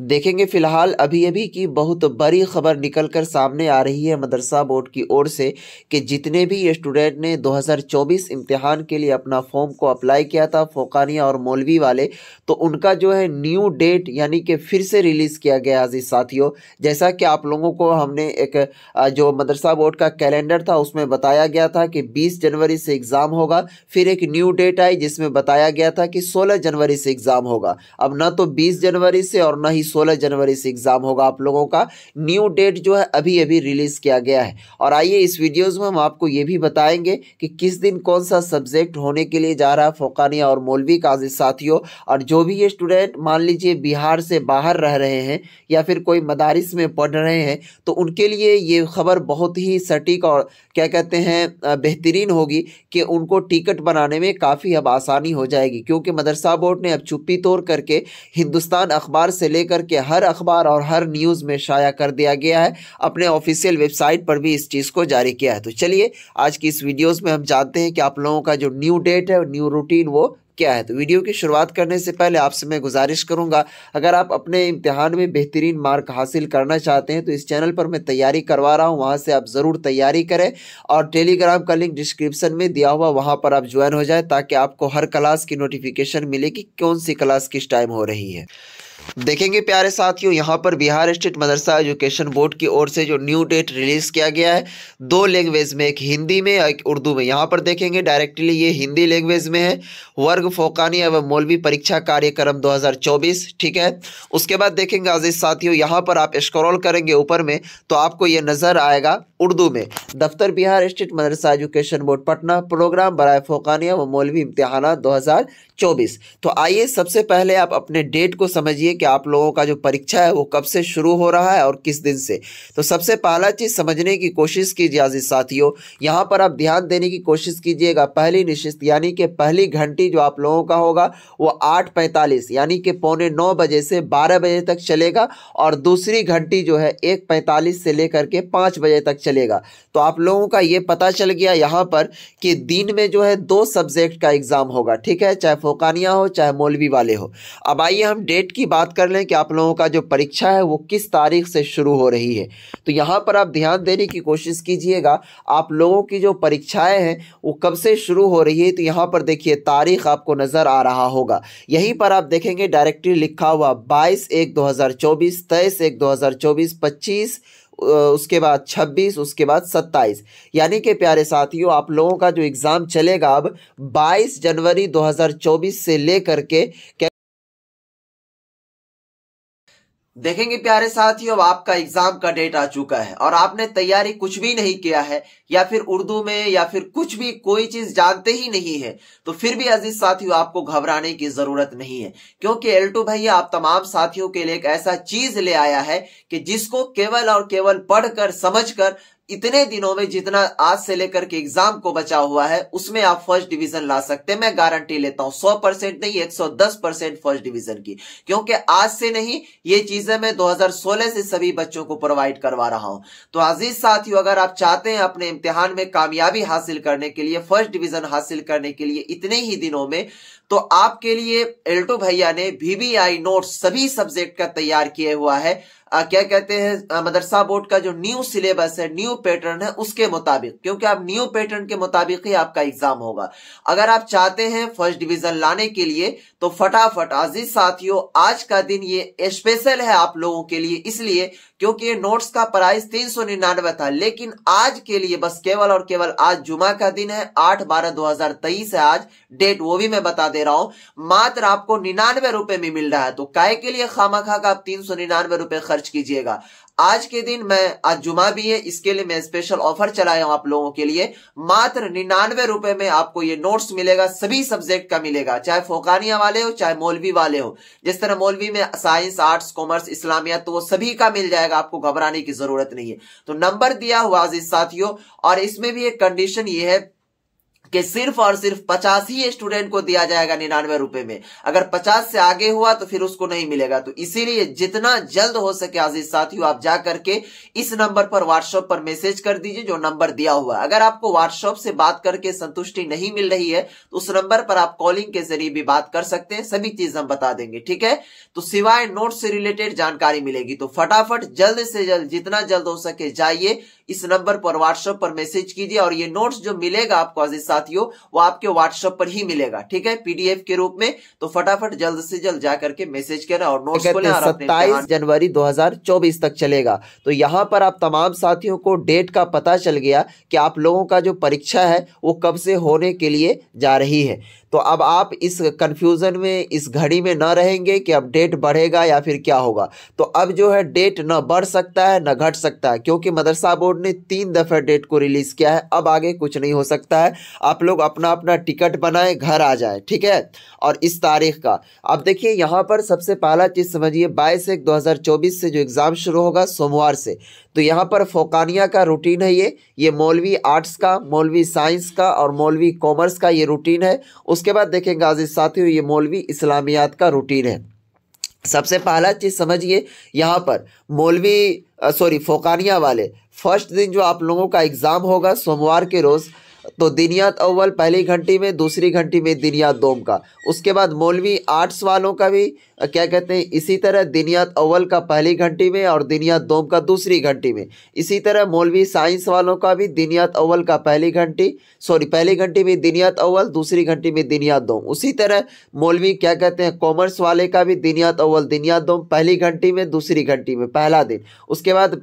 देखेंगे फिलहाल अभी अभी की बहुत बड़ी खबर निकलकर सामने आ रही है मदरसा बोर्ड की ओर से कि जितने भी स्टूडेंट ने 2024 इम्तिहान के लिए अपना फॉर्म को अप्लाई किया था फोकानिया और मौलवी वाले तो उनका जो है न्यू डेट यानी कि फिर से रिलीज़ किया गया अजीज़ साथियों जैसा कि आप लोगों को हमने एक जो मदरसा बोर्ड का कैलेंडर था उसमें बताया गया था कि बीस जनवरी से एग्ज़ाम होगा फिर एक न्यू डेट आई जिसमें बताया गया था कि सोलह जनवरी से एग्ज़ाम होगा अब ना तो बीस जनवरी से और ना ही सोलह जनवरी से एग्ज़ाम होगा आप लोगों का न्यू डेट जो है अभी अभी रिलीज़ किया गया है और आइए इस वीडियोज़ में हम आपको ये भी बताएंगे कि किस दिन कौन सा सब्जेक्ट होने के लिए जा रहा है फ़ोकानिया और मौलवी का साथियों और जो भी ये स्टूडेंट मान लीजिए बिहार से बाहर रह रहे हैं या फिर कोई मदारिस में पढ़ रहे हैं तो उनके लिए ये खबर बहुत ही सटीक और क्या कहते हैं बेहतरीन होगी कि उनको टिकट बनाने में काफ़ी अब आसानी हो जाएगी क्योंकि मदरसा बोर्ड ने अब चुप्पी तोड़ करके हिंदुस्तान अखबार से लेकर लेकर के हर अखबार और हर न्यूज़ में शाया कर दिया गया है अपने ऑफिशियल वेबसाइट पर भी इस चीज़ को जारी किया है तो चलिए आज की इस वीडियोज में हम जानते हैं कि आप लोगों का जो न्यू डेट है न्यू रूटीन वो क्या है तो वीडियो की शुरुआत करने से पहले आपसे मैं गुजारिश करूंगा अगर आप अपने इम्तिहान में बेहतरीन मार्क हासिल करना चाहते हैं तो इस चैनल पर मैं तैयारी करवा रहा हूं वहां से आप ज़रूर तैयारी करें और टेलीग्राम का लिंक डिस्क्रिप्शन में दिया हुआ वहां पर आप ज्वाइन हो जाए ताकि आपको हर क्लास की नोटिफिकेशन मिले कि कौन सी क्लास किस टाइम हो रही है देखेंगे प्यारे साथियों यहाँ पर Bihar State Madrasa Education Board की ओर से जो न्यू डेट रिलीज़ किया गया है दो लैंग्वेज में एक हिंदी में एक उर्दू में यहाँ पर देखेंगे डायरेक्टली ये हिंदी लैंग्वेज में है वर्ग फोकानी एवं मौलवी परीक्षा कार्यक्रम 2024 ठीक है उसके बाद देखेंगे अजीज़ साथियों यहाँ पर आप स्क्रॉल करेंगे ऊपर में तो आपको ये नज़र आएगा उर्दू में दफ्तर Bihar State Madrasa Education Board Patna program बरए फोकानी एवं मौलवी इम्तहाना दो तो आइए सबसे पहले आप अपने डेट को समझिए कि आप लोगों का जो परीक्षा है वो कब से शुरू हो रहा है और किस दिन से तो सबसे पहला चीज़ समझने की कोशिश कीजिए आजिज साथियों यहाँ पर आप ध्यान देने की कोशिश कीजिएगा पहली निश्चित यानी कि पहली घंटी जो आप लोगों का होगा वो आठ पैंतालीस यानी कि पौने नौ बजे से बारह बजे तक चलेगा और दूसरी घंटी जो है एक पैंतालीस से लेकर के पाँच बजे तक चलेगा तो आप लोगों का ये पता चल गया यहाँ पर कि दिन में जो है दो सब्जेक्ट का एग्ज़ाम होगा ठीक है चाहे फोकानिया हो चाहे मौलवी वाले हो अब आइए हम डेट की बात बात कर लें कि आप लोगों का जो परीक्षा है वो किस तारीख से शुरू हो रही है तो यहाँ पर आप ध्यान देने की कोशिश कीजिएगा आप लोगों की जो परीक्षाएं हैं वो कब से शुरू हो रही है तो यहाँ पर देखिए तारीख आपको नज़र आ रहा होगा यहीं पर आप देखेंगे डायरेक्टली लिखा हुआ बाईस एक दो हज़ार चौबीस तेईस एक दो हज़ार चौबीस पच्चीस उसके बाद 26 उसके बाद 27 यानी कि प्यारे साथियों आप लोगों का जो एग्ज़ाम चलेगा अब 22 जनवरी 2024 से लेकर के देखेंगे प्यारे साथियों अब आपका एग्जाम का डेट आ चुका है और आपने तैयारी कुछ भी नहीं किया है या फिर उर्दू में या फिर कुछ भी कोई चीज जानते ही नहीं है तो फिर भी अजीज साथियों आपको घबराने की जरूरत नहीं है क्योंकि एल्टू भैया आप तमाम साथियों के लिए एक ऐसा चीज ले आया है कि जिसको केवल और केवल पढ़कर समझकर इतने दिनों में जितना आज से लेकर के एग्जाम को बचा हुआ है उसमें आप फर्स्ट डिवीजन ला सकते हैं मैं गारंटी लेता हूं सौ परसेंट नहीं एक सौ दस परसेंट फर्स्ट डिवीजन की क्योंकि आज से नहीं ये चीजें मैं 2016 से सभी बच्चों को प्रोवाइड करवा रहा हूं तो अजीज साथियों अगर आप चाहते हैं अपने इम्तिहान में कामयाबी हासिल करने के लिए फर्स्ट डिविजन हासिल करने के लिए इतने ही दिनों में तो आपके लिए एल्टो भैया ने वीवीआई नोट सभी सब्जेक्ट का तैयार किया हुआ है क्या कहते हैं मदरसा बोर्ड का जो न्यू सिलेबस है न्यू पैटर्न है उसके मुताबिक क्योंकि आप न्यू पैटर्न के मुताबिक ही आपका एग्जाम होगा अगर आप चाहते हैं फर्स्ट डिवीजन लाने के लिए तो फटाफट आजीज साथियों आज का दिन ये स्पेशल है आप लोगों के लिए इसलिए क्योंकि ये नोट्स का प्राइस तीन सौ निन्यानवे था लेकिन आज के लिए बस केवल और केवल आज जुमा का दिन है आठ बारह दो हजार तेईस है आज डेट वो भी मैं बता दे रहा हूं मात्र आपको निन्यानवे रुपए में मिल रहा है तो काय के लिए खामा खा का आप तीन सौ निन्यानवे रुपए खर्च सर्च कीजिएगा आज के दिन मैं आज जुमा भी है इसके लिए मैं स्पेशल ऑफर चलाया हूं आप लोगों के लिए मात्र निन्यानवे रुपए में आपको ये नोट्स मिलेगा सभी सब्जेक्ट का मिलेगा चाहे फोकानिया वाले हो चाहे मौलवी वाले हो जिस तरह मौलवी में साइंस आर्ट्स कॉमर्स इस्लामिया तो वो सभी का मिल जाएगा आपको घबराने की जरूरत नहीं है तो नंबर दिया हुआ साथियों और इसमें भी एक कंडीशन ये है कि सिर्फ और सिर्फ पचास ही स्टूडेंट को दिया जाएगा निन्यानवे रुपए में अगर पचास से आगे हुआ तो फिर उसको नहीं मिलेगा तो इसीलिए जितना जल्द हो सके आजीज साथियों आप जा करके इस नंबर पर व्हाट्सएप पर मैसेज कर दीजिए जो नंबर दिया हुआ अगर आपको व्हाट्सएप से बात करके संतुष्टि नहीं मिल रही है तो उस नंबर पर आप कॉलिंग के जरिए भी बात कर सकते हैं सभी चीज हम बता देंगे ठीक है तो सिवाय नोट से रिलेटेड जानकारी मिलेगी तो फटाफट जल्द से जल्द जितना जल्द हो सके जाइए इस नंबर पर व्हाट्सएप पर मैसेज कीजिए और ये नोट्स जो मिलेगा आपको आजीज साथ साथियों वो आपके व्हाट्सएप पर ही मिलेगा ठीक है पीडीएफ के रूप में तो फटाफट जल्द से जल्द जाकर के मैसेज करें और नोट खोलें तो सत्ताईस जनवरी 2024 तक चलेगा तो यहाँ पर आप तमाम साथियों को डेट का पता चल गया कि आप लोगों का जो परीक्षा है वो कब से होने के लिए जा रही है तो अब आप इस कन्फ्यूज़न में इस घड़ी में ना रहेंगे कि अब डेट बढ़ेगा या फिर क्या होगा तो अब जो है डेट न बढ़ सकता है न घट सकता है क्योंकि मदरसा बोर्ड ने तीन दफ़े डेट को रिलीज़ किया है अब आगे कुछ नहीं हो सकता है आप लोग अपना अपना टिकट बनाएं घर आ जाए ठीक है और इस तारीख का अब देखिए यहाँ पर सबसे पहला चीज़ समझिए बाईस एक दो से जो एग्ज़ाम शुरू होगा सोमवार से तो यहाँ पर फोकानिया का रूटीन है ये ये मौलवी आर्ट्स का मौलवी साइंस का और मौलवी कॉमर्स का ये रूटीन है उस उसके बाद देखेंगे आजिज साथियों ये मौलवी इस्लामियात का रूटीन है सबसे पहला चीज़ समझिए यहाँ पर मौलवी सॉरी फोकानिया वाले फर्स्ट दिन जो आप लोगों का एग्ज़ाम होगा सोमवार के रोज़ तो दिनियात अव्वल पहली घंटी में दूसरी घंटी में दिनियात दोम का उसके बाद मौलवी आर्ट्स वालों का भी क्या कहते हैं इसी तरह दिनियात अव्वल का पहली घंटी में और दिनियात दोम का दूसरी घंटी में इसी तरह मौलवी साइंस वालों का भी दिनियात अव्वल का पहली घंटी सॉरी पहली घंटी में दिनियात अव्वल दूसरी घंटी में दिनियात दोम उसी तरह मौलवी क्या कहते हैं कॉमर्स वाले का भी दिनियात अव्वल दिनियात दोम पहली घंटी में दूसरी घंटी में पहला दिन उसके बाद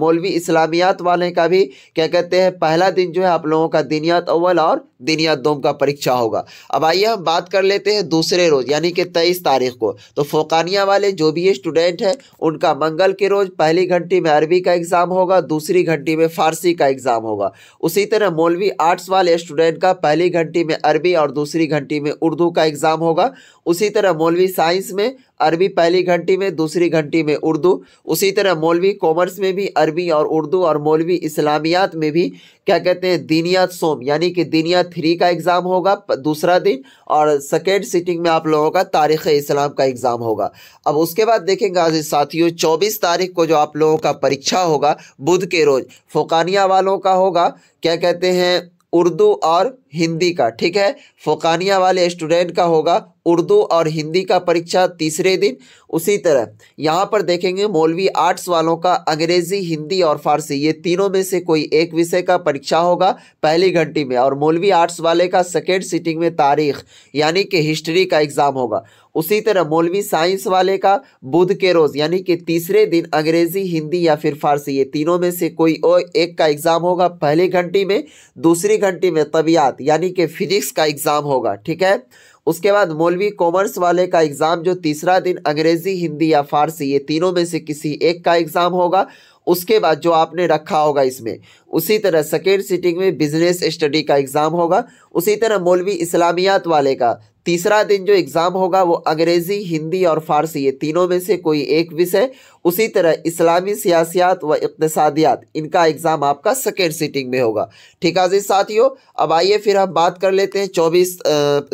मौलवी इस्लामियात वाले का भी क्या कहते हैं पहला दिन जो है आप लोगों का दिन ज़मीनियात अव्वल और दिन या दोम का परीक्षा होगा अब आइए हम बात कर लेते हैं दूसरे रोज़ यानी कि तेईस तारीख को तो फोकानिया वाले जो भी स्टूडेंट हैं उनका मंगल के रोज़ पहली घंटी में अरबी का एग्ज़ाम होगा दूसरी घंटी में फ़ारसी का एग्ज़ाम होगा उसी तरह मौलवी आर्ट्स वाले स्टूडेंट का पहली घंटी में अरबी और दूसरी घंटी में उर्दू का एग्ज़ाम होगा उसी तरह मौलवी साइंस में अरबी पहली घंटी में दूसरी घंटी में उर्दू उसी तरह मौलवी कॉमर्स में भी अरबी और उर्दू और मौलवी इस्लामियात में भी क्या कहते हैं दीनियात सोम यानी कि दीनियात थ्री का एग्ज़ाम होगा दूसरा दिन और सेकेंड सिटिंग में आप लोगों का तारीख़ इस्लाम का एग्ज़ाम होगा अब उसके बाद देखेंगे आज साथियों चौबीस तारीख को जो आप लोगों का परीक्षा होगा बुध के रोज़ फ़ुकानिया वालों का होगा क्या कहते हैं उर्दू और हिंदी का ठीक है फोकानिया वाले स्टूडेंट का होगा उर्दू और हिंदी का परीक्षा तीसरे दिन उसी तरह यहाँ पर देखेंगे मौलवी आर्ट्स वालों का अंग्रेजी हिंदी और फारसी ये तीनों में से कोई एक विषय का परीक्षा होगा पहली घंटी में और मौलवी आर्ट्स वाले का सेकेंड सीटिंग में तारीख यानी कि हिस्ट्री का एग्ज़ाम होगा उसी तरह मौलवी साइंस वाले का बुध के रोज़ यानी कि तीसरे दिन अंग्रेजी हिंदी या फिर फारसी ये तीनों में से कोई और एक का एग्ज़ाम होगा पहली घंटी में दूसरी घंटी में तबियात साथ यानी कि फिजिक्स का एग्ज़ाम होगा ठीक है उसके बाद मौलवी कॉमर्स वाले का एग्ज़ाम जो तीसरा दिन अंग्रेज़ी हिंदी या फारसी ये तीनों में से किसी एक का एग्ज़ाम होगा उसके बाद जो आपने रखा होगा इसमें उसी तरह सेकेंड सीटिंग में बिजनेस स्टडी का एग्ज़ाम होगा उसी तरह मौलवी इस्लामियात वाले का तीसरा दिन जो एग्ज़ाम होगा वो अंग्रेज़ी हिंदी और फारसी ये तीनों में से कोई एक विषय उसी तरह इस्लामी सियासियात व इकतसादियात इनका एग्ज़ाम आपका सेकेंड सीटिंग में होगा ठीक है जी साथियों अब आइए फिर हम बात कर लेते हैं चौबीस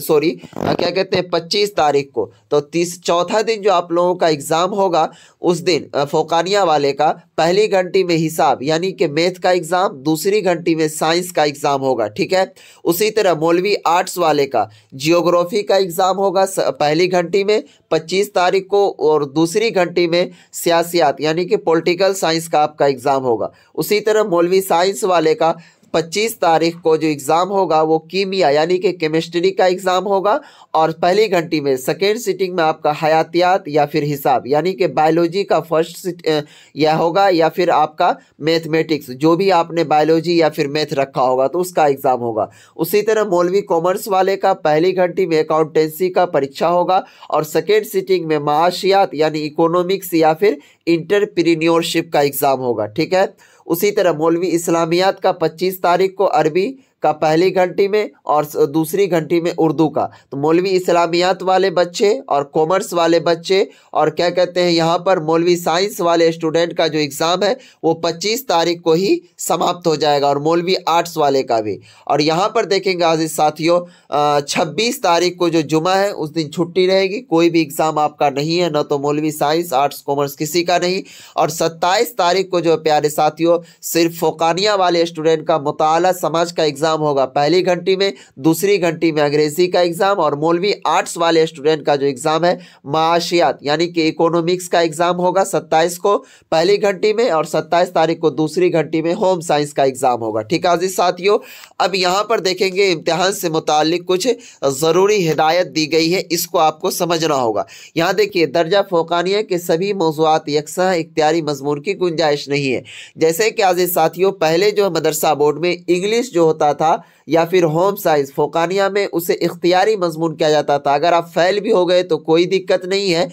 सॉरी क्या कहते हैं पच्चीस तारीख को तो तीस चौथा दिन जो आप लोगों का एग्ज़ाम होगा उस दिन फोकानिया वाले का पहली घंटी में हिसाब यानी कि मैथ का एग्ज़ाम दूसरी घंटी में साइंस का एग्ज़ाम होगा ठीक है उसी तरह मौलवी आर्ट्स वाले का जियोग्राफी का एग्ज़ाम होगा पहली घंटी में पच्चीस तारीख को और दूसरी घंटी में सियासियात यानी कि पॉलिटिकल साइंस का आपका एग्ज़ाम होगा उसी तरह मौलवी साइंस वाले का 25 तारीख को जो एग्ज़ाम होगा वो कीमिया यानी कि केमिस्ट्री का एग्ज़ाम होगा और पहली घंटी में सेकेंड सीटिंग में आपका हयातियात या फिर हिसाब यानी कि बायोलॉजी का फर्स्ट यह होगा या फिर आपका मैथमेटिक्स जो भी आपने बायोलॉजी या फिर मैथ रखा होगा तो उसका एग्ज़ाम होगा उसी तरह मौलवी कॉमर्स वाले का पहली घंटी में अकाउंटेंसी का परीक्षा होगा और सेकेंड सीटिंग में माशियात यानी इकोनॉमिक्स या फिर इंटरप्रीनियोरशिप का एग्ज़ाम होगा ठीक है उसी तरह मौलवी इस्लामियात का पच्चीस तारीख को अरबी का पहली घंटी में और दूसरी घंटी में उर्दू का तो मौलवी इस्लामियात वाले बच्चे और कॉमर्स वाले बच्चे और क्या कहते हैं यहाँ पर मौलवी साइंस वाले स्टूडेंट का जो एग्ज़ाम है वो पच्चीस तारीख को ही समाप्त हो जाएगा और मौलवी आर्ट्स वाले का भी और यहाँ पर देखेंगे आजिज़ साथियों छब्बीस तारीख को जो जुमा है उस दिन छुट्टी रहेगी कोई भी एग्ज़ाम आपका नहीं है ना तो मौलवी साइंस आर्ट्स कॉमर्स किसी का नहीं और सत्ताईस तारीख को जो प्यारे साथियों सिर्फ फोकानिया वाले स्टूडेंट का मुताला समाज का एग्ज़ाम एग्ज़ाम होगा पहली घंटी में दूसरी घंटी में अंग्रेज़ी का एग्ज़ाम और मौलवी आर्ट्स वाले स्टूडेंट का जो एग्ज़ाम है माशियात यानी कि इकोनॉमिक्स का एग्ज़ाम होगा सत्ताईस को पहली घंटी में और सत्ताईस तारीख को दूसरी घंटी में होम साइंस का एग्ज़ाम होगा ठीक है अजीज साथियों अब यहाँ पर देखेंगे इम्तहान से मुतल कुछ ज़रूरी हिदायत दी गई है इसको आपको समझना होगा यहाँ देखिए दर्जा फोकानिया के सभी मौजूद यकसा इख्तियारी मजमून की गुंजाइश नहीं है जैसे कि आज साथियों पहले जो मदरसा बोर्ड में इंग्लिश जो होता था या फिर होम साइंस फोकानिया में उसे इख्तियारी मजमून किया जाता था अगर आप फेल भी हो गए तो कोई दिक्कत नहीं है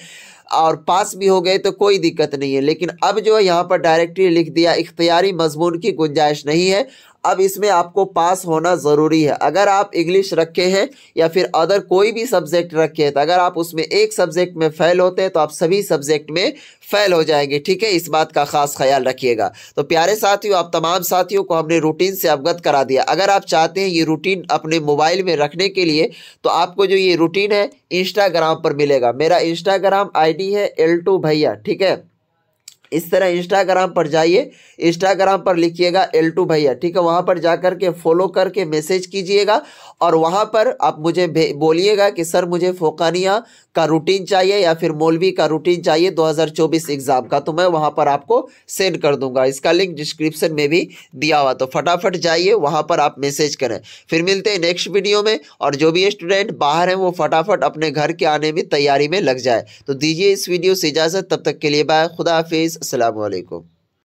और पास भी हो गए तो कोई दिक्कत नहीं है लेकिन अब जो है यहाँ पर डायरेक्टली लिख दिया इख्तियारी मजमून की गुंजाइश नहीं है अब इसमें आपको पास होना ज़रूरी है अगर आप इंग्लिश रखे हैं या फिर अदर कोई भी सब्जेक्ट रखे हैं तो अगर आप उसमें एक सब्जेक्ट में फ़ेल होते हैं तो आप सभी सब्जेक्ट में फ़ेल हो जाएंगे ठीक है इस बात का ख़ास ख्याल रखिएगा तो प्यारे साथियों आप तमाम साथियों को हमने रूटीन से अवगत करा दिया अगर आप चाहते हैं ये रूटीन अपने मोबाइल में रखने के लिए तो आपको जो ये रूटीन है इंस्टाग्राम पर मिलेगा मेरा इंस्टाग्राम आई है एल भैया ठीक है इस तरह इंस्टाग्राम पर जाइए इंस्टाग्राम पर लिखिएगा एल टू भैया ठीक है वहाँ पर जा कर के फॉलो करके मैसेज कीजिएगा और वहाँ पर आप मुझे बोलिएगा कि सर मुझे फोकानिया का रूटीन चाहिए या फिर मौलवी का रूटीन चाहिए 2024 एग्ज़ाम का तो मैं वहाँ पर आपको सेंड कर दूंगा इसका लिंक डिस्क्रिप्शन में भी दिया हुआ तो फटाफट जाइए वहाँ पर आप मैसेज करें फिर मिलते हैं नेक्स्ट वीडियो में और जो भी स्टूडेंट बाहर हैं वो फटाफट अपने घर के आने में तैयारी में लग जाए तो दीजिए इस वीडियो से इजाज़त तब तक के लिए बाय खुदा हाफिज़ असलकुम